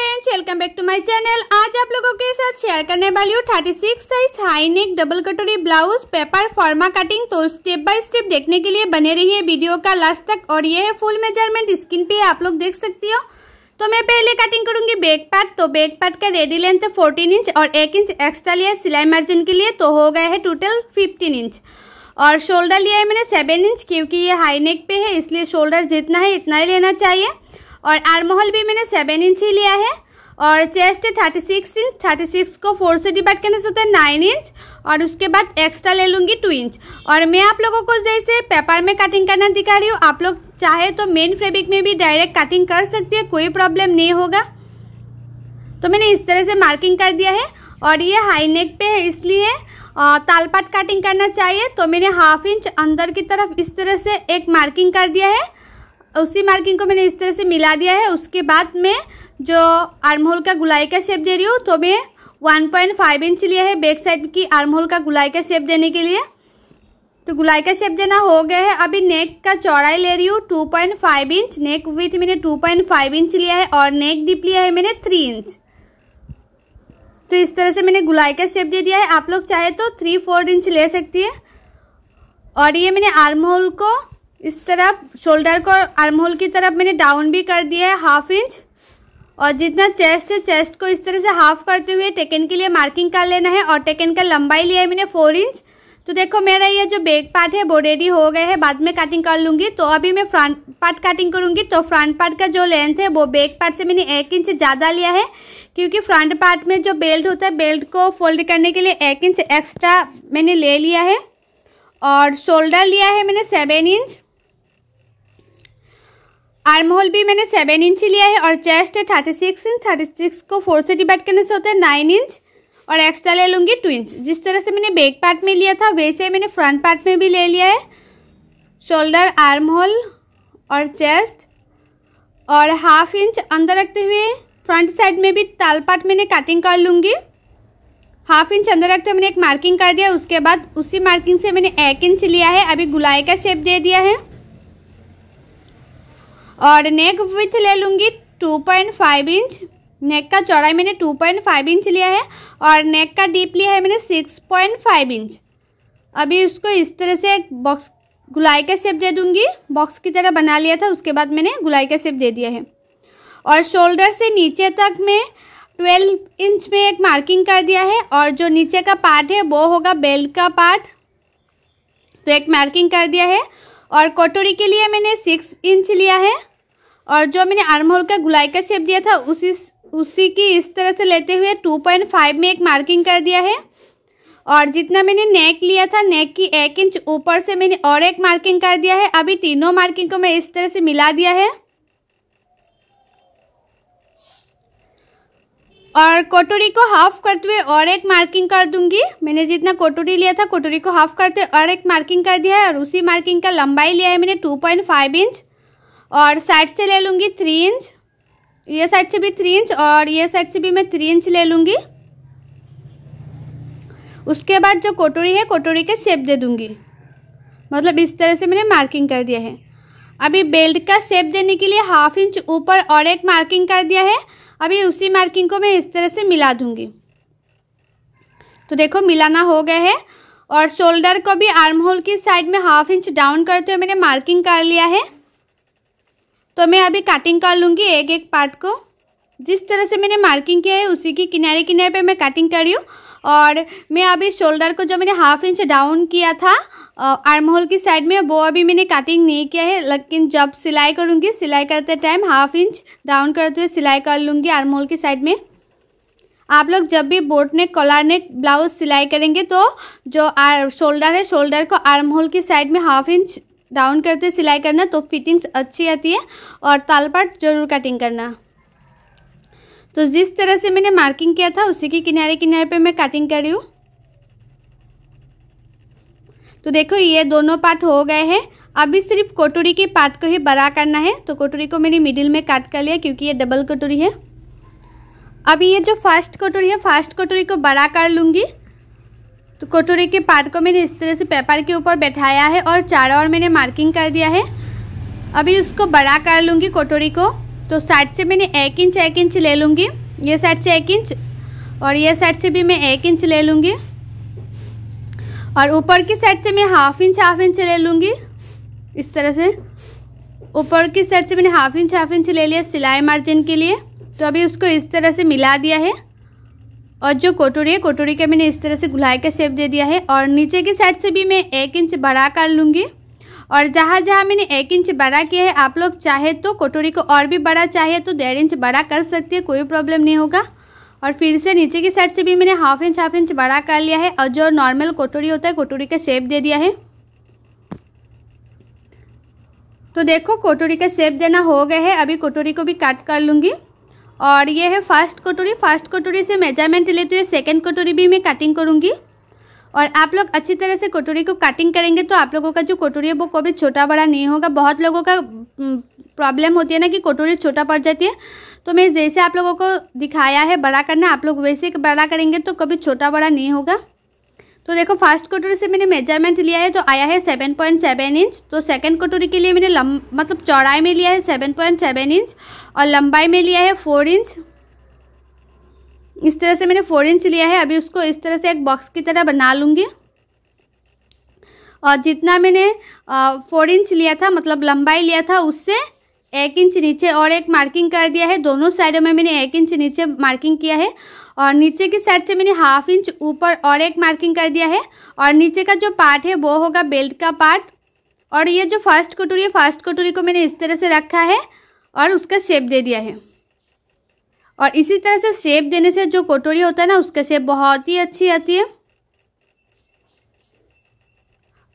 friends welcome back to my channel आज आप लोगों के साथ शेयर करने वाली हूँ thirty six size high neck double कटोरी ब्लाउज पेपर फॉर्मा कटिंग तो स्टेप बाय स्टेप देखने के लिए बने रहिए वीडियो का लास्ट तक और ये है फुल मेजरमेंट स्क्रीन पे आप लोग देख सकती हो तो मैं पहले कटिंग करूंगी बैक पार्ट तो बैक पार्ट का रेडी लेंथ है फोर्टीन इंच और एक इंच एक्स्ट्रा लिया सिलाई मार्जिन के लिए तो हो गया है टोटल फिफ्टीन इंच और शोल्डर लिया है मैंने सेवन इंच क्योंकि ये हाई नेक पे है इसलिए शोल्डर जितना है इतना ही लेना चाहिए और आर्मोहल भी मैंने सेवन इंच ही लिया है और चेस्ट है thirty six inch thirty six को फोर से डिवाइड करने से होता है नाइन इंच और उसके बाद एक्स्ट्रा ले लूँगी टू इंच और मैं आप लोगों को जैसे पेपर में कटिंग करना दिखा रही हूँ आप लोग चाहे तो मेन फेब्रिक में भी डायरेक्ट कटिंग कर सकती है कोई प्रॉब्लम नहीं होगा तो मैंने इस तरह से मार्किंग कर दिया है और ये हाई नेक पे है इसलिए तालपाट कटिंग करना चाहिए तो मैंने हाफ इंच अंदर की तरफ इस तरह से एक मार्किंग कर दिया है उसी मार्किंग को मैंने इस तरह से मिला दिया है उसके बाद मैं जो आर्म होल का गुलाई का शेप दे रही हूँ तो मैं 1.5 इंच लिया है बैक साइड की आर्म होल का गुलाई का शेप देने के लिए तो गुलाई का शेप देना हो गया है अभी नेक का चौड़ाई ले रही हूँ 2.5 इंच नेक विथ मैंने 2.5 इंच लिया है और नेक डिप लिया है मैंने 3 इंच तो इस तरह से मैंने गुलाई का शेप दे दिया है आप लोग चाहे तो थ्री फोर इंच ले सकती है और ये मैंने आर्म होल को इस तरफ शोल्डर को आर्म होल की तरफ मैंने डाउन भी कर दिया है हाफ इंच और जितना चेस्ट है चेस्ट को इस तरह से हाफ करते हुए टेकन के लिए मार्किंग कर लेना है और टेकन का लंबाई लिया है मैंने फोर इंच तो देखो मेरा ये जो बैक पार्ट है वो रेडी हो गया है बाद में कटिंग कर लूंगी तो अभी मैं फ्रंट पार्ट कटिंग करूँगी तो फ्रंट पार्ट का जो लेंथ है वो बैक पार्ट से मैंने एक इंच ज़्यादा लिया है क्योंकि फ्रंट पार्ट में जो बेल्ट होता है बेल्ट को फोल्ड करने के लिए एक इंच एक्स्ट्रा मैंने ले लिया है और शोल्डर लिया है मैंने सेवन इंच आर्म होल भी मैंने सेवन इंच लिया है और चेस्ट है thirty six inch thirty six को फोर से डिवाइड करने से होता है नाइन इंच और एक्स्ट्रा ले लूँगी टू इंच जिस तरह से मैंने बैक पार्ट में लिया था वैसे मैंने फ्रंट पार्ट में भी ले लिया है शोल्डर आर्म होल और चेस्ट और हाफ इंच अंदर रखते हुए फ्रंट साइड में भी ताल पार्ट मैंने कटिंग कर लूँगी हाफ इंच अंदर रखते हुए मैंने एक मार्किंग कर दिया उसके बाद उसी मार्किंग से मैंने एक इंच लिया है अभी गुलाई का शेप दे दिया है और नेक विथ ले लूँगी two point five inch neck का चौड़ाई मैंने टू पॉइंट फाइव इंच लिया है और नेक का डीप लिया है मैंने सिक्स पॉइंट फाइव इंच अभी उसको इस तरह से एक बॉक्स गुलाई का शेप दे दूँगी बॉक्स की तरह बना लिया था उसके बाद मैंने गुलाई का शेप दे दिया है और शोल्डर से नीचे तक मैं ट्वेल्व इंच में एक मार्किंग कर दिया है और जो नीचे का पार्ट है वो होगा बेल्ट का पार्ट तो एक मार्किंग कर दिया है और कटोरी के लिए मैंने सिक्स इंच लिया है और जो मैंने आर्म होल का गुलाई का शेप दिया था उसी उसी की इस तरह से लेते हुए 2.5 में एक मार्किंग कर दिया है और जितना मैंने नेक लिया था नेक की एक इंच ऊपर से मैंने और एक मार्किंग कर दिया है अभी तीनों मार्किंग को मैं इस तरह से मिला दिया है और कटोरी को हाफ करते हुए और एक मार्किंग कर दूंगी मैंने जितना कटोरी लिया था कटोरी को हाफ करते हुए और एक मार्किंग कर दिया है और उसी मार्किंग का लंबाई लिया है मैंने 2.5 इंच और साइड से ले लूँगी थ्री इंच ये साइड से भी थ्री इंच और ये साइड से भी मैं थ्री इंच ले लूँगी उसके बाद जो कोटोरी है कोटोरी के शेप दे दूँगी मतलब इस तरह से मैंने मार्किंग कर दिया है अभी बेल्ट का शेप देने के लिए हाफ इंच ऊपर और एक मार्किंग कर दिया है अभी उसी मार्किंग को मैं इस तरह से मिला दूँगी तो देखो मिलाना हो गया है और शोल्डर को भी आर्म होल की साइड में हाफ इंच डाउन करते हुए मैंने मार्किंग कर लिया है तो मैं अभी काटिंग कर लूँगी एक एक पार्ट को जिस तरह से मैंने मार्किंग किया है उसी की किनारे किनारे पे मैं कटिंग कर रही हूँ और मैं अभी शोल्डर को जो मैंने हाफ इंच डाउन किया था आर्म होल की साइड में वो अभी मैंने कटिंग नहीं किया है लेकिन जब सिलाई करूँगी सिलाई करते टाइम हाफ इंच डाउन करते हुए सिलाई कर लूँगी आर्म होल की साइड में आप लोग जब भी boat neck collar neck blouse सिलाई करेंगे तो जो शोल्डर है शोल्डर को आर्म होल की साइड में हाफ इंच डाउन करते हुए सिलाई करना तो फिटिंग्स अच्छी आती है और तालपाट जरूर कटिंग करना तो जिस तरह से मैंने मार्किंग किया था उसी के किनारे किनारे पे मैं कटिंग कर रही हूँ तो देखो ये दोनों पार्ट हो गए हैं अभी सिर्फ कटोरी के पार्ट को ही बड़ा करना है तो कटोरी को मैंने मिडिल में काट कर लिया क्योंकि ये डबल कटोरी है अभी ये जो फर्स्ट कटोरी है फर्स्ट कटोरी को बड़ा कर लूँगी तो कटोरी के पार्ट को मैंने इस तरह से पेपर के ऊपर बैठाया है और चारों ओर मैंने मार्किंग कर दिया है अभी उसको बड़ा कर लूँगी कटोरी को तो साइड से मैंने एक इंच एक इंच ले लूँगी ये साइड से एक इंच और ये साइड से भी मैं एक इंच ले लूँगी और ऊपर की साइड से मैं हाफ इंच हाफ इंच ले लूँगी इस तरह से ऊपर की साइड से मैंने हाफ इंच हाफ इंच ले लिया सिलाई मार्जिन के लिए तो अभी उसको इस तरह से मिला दिया है और जो कटोरी है कटोरी का मैंने इस तरह से घुलाई का शेप दे दिया है और नीचे की साइड से भी मैं एक इंच बड़ा कर लूँगी और जहाँ जहाँ मैंने एक इंच बड़ा किया है आप लोग चाहे तो कटोरी को और भी बड़ा चाहे तो डेढ़ इंच बड़ा कर सकते हैं कोई प्रॉब्लम नहीं होगा और फिर से नीचे की साइड से भी मैंने हाफ इंच हाफ इंच बड़ा कर लिया है और जो नॉर्मल कटोरी होता है कटोरी का शेप दे दिया है तो देखो कटोरी का शेप देना हो गया है अभी कटोरी को भी काट कर लूँगी और ये है फर्स्ट कटोरी फर्स्ट कटोरी से मेजरमेंट लेते हुए सेकेंड कटोरी भी मैं कटिंग करूँगी और आप लोग अच्छी तरह से कटोरी को कटिंग करेंगे तो आप लोगों का जो कटोरी है वो कभी छोटा बड़ा नहीं होगा बहुत लोगों का प्रॉब्लम होती है ना कि कटोरी छोटा पड़ जाती है तो मैं जैसे आप लोगों को दिखाया है बड़ा करना आप लोग वैसे बड़ा करेंगे तो कभी छोटा बड़ा नहीं होगा तो देखो फर्स्ट कटोरी से मैंने मेजरमेंट लिया है तो आया है सेवन पॉइंट सेवन इंच तो सेकंड कटोरी के लिए मैंने लम मतलब चौड़ाई में लिया है सेवन पॉइंट सेवन इंच और लंबाई में लिया है फोर इंच इस तरह से मैंने फोर इंच लिया है अभी उसको इस तरह से एक बॉक्स की तरह बना लूँगी और जितना मैंने फोर इंच लिया था मतलब लंबाई लिया था उससे एक इंच नीचे और एक मार्किंग कर दिया है दोनों साइडों में मैंने एक इंच नीचे मार्किंग किया है और नीचे की साइड से मैंने हाफ इंच ऊपर और एक मार्किंग कर दिया है और नीचे का जो पार्ट है वो होगा बेल्ट का पार्ट और ये जो फर्स्ट कटोरी है फर्स्ट कटोरी को मैंने इस तरह से रखा है और उसका शेप दे दिया है और इसी तरह से शेप देने से जो कटोरी होता है ना उसका शेप बहुत ही अच्छी आती है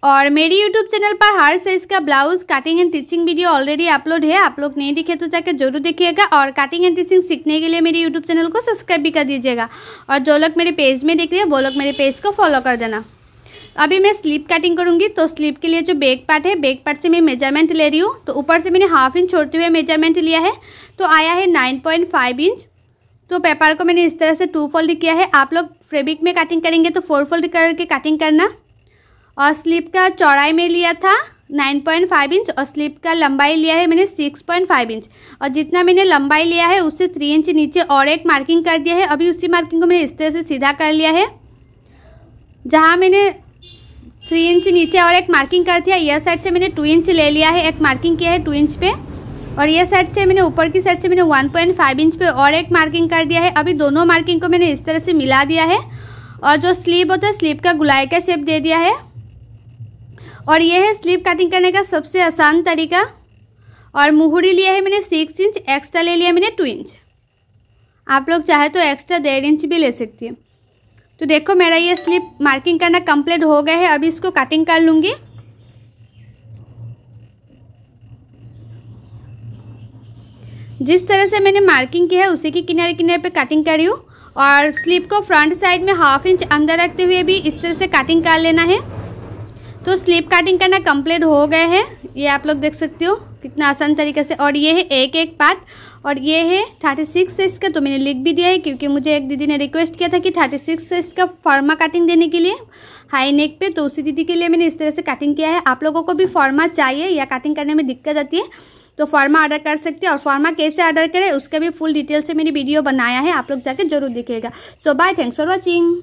और मेरी यूट्यूब चैनल पर हर साइज का blouse cutting and teaching video already upload है आप लोग नहीं देखे तो जाकर जरूर देखिएगा और कटिंग एंड टीचिंग सीखने के लिए मेरे यूट्यूब चैनल को सब्सक्राइब भी कर दीजिएगा और जो लोग मेरे पेज में देख रहे हैं वो लोग मेरे पेज को फॉलो कर देना अभी मैं स्लीप कटिंग करूँगी तो स्लीप के लिए जो बैक पार्ट है बैक पार्ट से मैं मेजरमेंट ले रही हूँ तो ऊपर से मैंने हाफ इंच छोड़ते हुए मेजरमेंट लिया है तो आया है नाइन पॉइंट फाइव इंच तो पेपर को मैंने इस तरह से टू फोल्ड किया है आप लोग फेब्रिक में कटिंग करेंगे तो फोर फोल्ड करके कटिंग करना और स्लीप का चौड़ाई में लिया था 9.5 इंच और स्लीप का लंबाई लिया है मैंने 6.5 इंच और जितना मैंने लंबाई लिया है उससे 3 इंच नीचे और एक मार्किंग कर दिया है अभी उसी मार्किंग को मैंने इस तरह से सीधा कर लिया है जहाँ मैंने थ्री इंच नीचे और एक मार्किंग कर दिया यह साइड से मैंने टू इंच ले लिया है एक मार्किंग किया है टू इंच पे और यह साइड से मैंने ऊपर की साइड से मैंने वन इंच पर और एक मार्किंग कर दिया है अभी दोनों मार्किंग को मैंने इस तरह से मिला दिया है और जो स्लीप होता है स्लीप का गुलाई का शेप दे दिया है और यह है स्लीव कटिंग करने का सबसे आसान तरीका और मुहरी लिया है मैंने सिक्स इंच एक्स्ट्रा ले लिया मैंने टू इंच आप लोग चाहे तो एक्स्ट्रा डेढ़ इंच भी ले सकती है तो देखो मेरा ये स्लिप मार्किंग करना कंप्लीट हो गया है अभी इसको कटिंग कर लूँगी जिस तरह से मैंने मार्किंग की है उसी के किनारे किनारे पे कटिंग करी हूँ और स्लीप को फ्रंट साइड में हाफ इंच अंदर रखते हुए भी इस तरह से कटिंग कर लेना है तो स्लीप कटिंग करना कंप्लीट हो गए हैं ये आप लोग देख सकते हो कितना आसान तरीके से और ये है एक एक पार्ट और ये है थर्टी सिक्स साइज का तो मैंने लिख भी दिया है क्योंकि मुझे एक दीदी ने रिक्वेस्ट किया था कि थर्टी सिक्स साइज का फॉर्मा कटिंग देने के लिए हाई नेक पे तो उसी दीदी के लिए मैंने इस तरह से कटिंग किया है आप लोगों को भी फॉर्मा चाहिए या कटिंग करने में दिक्कत आती है तो फॉर्मा ऑर्डर कर सकते हैं और फॉर्मा कैसे ऑर्डर करें उसका भी फुल डिटेल से मैंने वीडियो बनाया है आप लोग जाके जरूर दिखेगा so bye thanks for watching